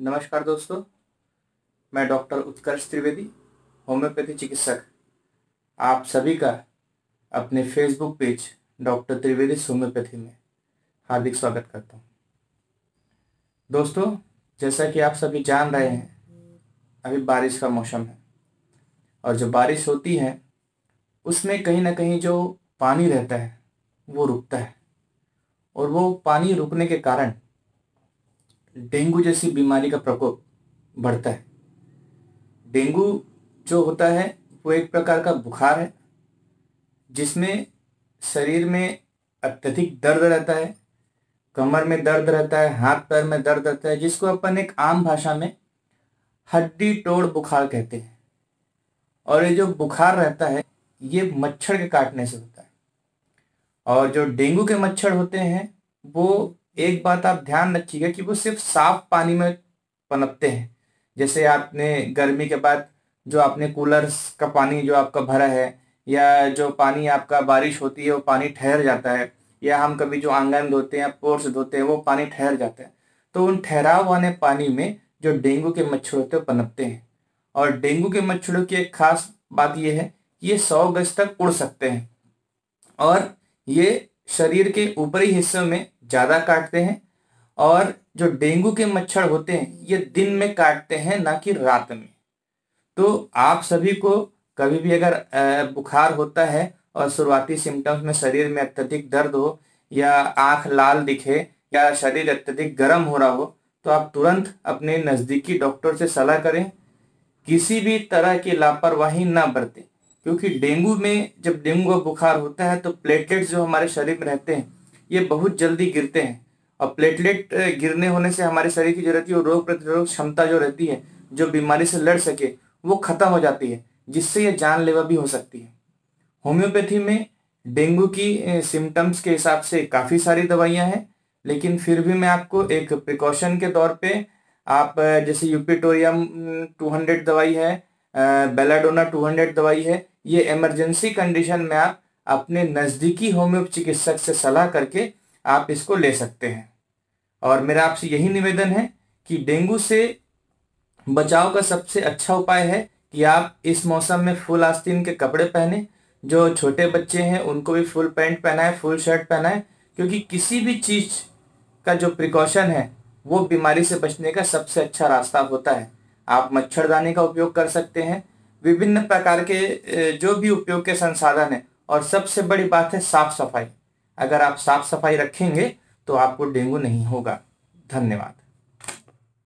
नमस्कार दोस्तों मैं डॉक्टर उत्कर्ष त्रिवेदी होम्योपैथी चिकित्सक आप सभी का अपने Facebook page doctor Trivedi homeopathy में हार्दिक स्वागत करता हूं दोस्तों जैसा कि आप सभी जान रहे हैं अभी बारिश का मौसम है और जो बारिश होती है उसमें कहीं ना कहीं जो पानी रहता है वो रुकता है और वो पानी रुकने के कारण डेंगू जैसी बीमारी का प्रकोप बढ़ता है डेंगू जो होता है वो एक प्रकार का बुखार है जिसमें शरीर में अत्यधिक दर्द रहता है कमर में दर्द रहता है हाथ पैर में दर्द रहता है जिसको अपन एक आम भाषा में हड्डी टोड़ बुखार कहते हैं और ये जो बुखार रहता है ये मच्छर के काटने से होता है और जो डेंगू के मच्छर होते हैं वो एक बात आप ध्यान रखिएगा कि वो सिर्फ साफ पानी में पनपते हैं जैसे आपने गर्मी के बाद जो आपने कूलर का पानी जो आपका भरा है या जो पानी आपका बारिश होती है वो पानी ठहर जाता है या हम कभी जो आंगन धोते हैं पोर्स धोते हैं वो पानी ठहर जाता है तो उन ठहराव वाले पानी में जो डेंगू के मच्छर होते हैं पनपते हैं और डेंगू के मच्छरों की एक खास बात यह है कि ये सौ गज तक उड़ सकते हैं और ये शरीर के ऊपरी हिस्सों में ज़्यादा काटते हैं और जो डेंगू के मच्छर होते हैं ये दिन में काटते हैं ना कि रात में तो आप सभी को कभी भी अगर बुखार होता है और शुरुआती सिम्टम्स में शरीर में अत्यधिक दर्द हो या आंख लाल दिखे या शरीर अत्यधिक गर्म हो रहा हो तो आप तुरंत अपने नज़दीकी डॉक्टर से सलाह करें किसी भी तरह की लापरवाही ना बरतें क्योंकि डेंगू में जब डेंगू बुखार होता है तो प्लेटलेट्स जो हमारे शरीर में रहते हैं ये बहुत जल्दी गिरते हैं और प्लेटलेट गिरने होने से हमारे शरीर की जो रहती है रोग प्रतिरोधक क्षमता जो रहती है जो बीमारी से लड़ सके वो खत्म हो जाती है जिससे ये जानलेवा भी हो सकती है होम्योपैथी में डेंगू की सिम्टम्स के हिसाब से काफ़ी सारी दवाइयाँ हैं लेकिन फिर भी मैं आपको एक प्रिकॉशन के तौर पे आप जैसे यूपिटोरियम 200 दवाई है बेलाडोना 200 दवाई है ये इमरजेंसी कंडीशन में आप अपने नज़दीकी होम्यो चिकित्सक से सलाह करके आप इसको ले सकते हैं और मेरा आपसे यही निवेदन है कि डेंगू से बचाव का सबसे अच्छा उपाय है कि आप इस मौसम में फुल आस्तीन के कपड़े पहने जो छोटे बच्चे हैं उनको भी फुल पैंट पहनाएं फुल शर्ट पहनाएं क्योंकि किसी भी चीज़ का जो प्रिकॉशन है वो बीमारी से बचने का सबसे अच्छा रास्ता होता है आप मच्छरदानी का उपयोग कर सकते हैं विभिन्न प्रकार के जो भी उपयोग के संसाधन हैं और सबसे बड़ी बात है साफ सफाई अगर आप साफ सफाई रखेंगे तो आपको डेंगू नहीं होगा धन्यवाद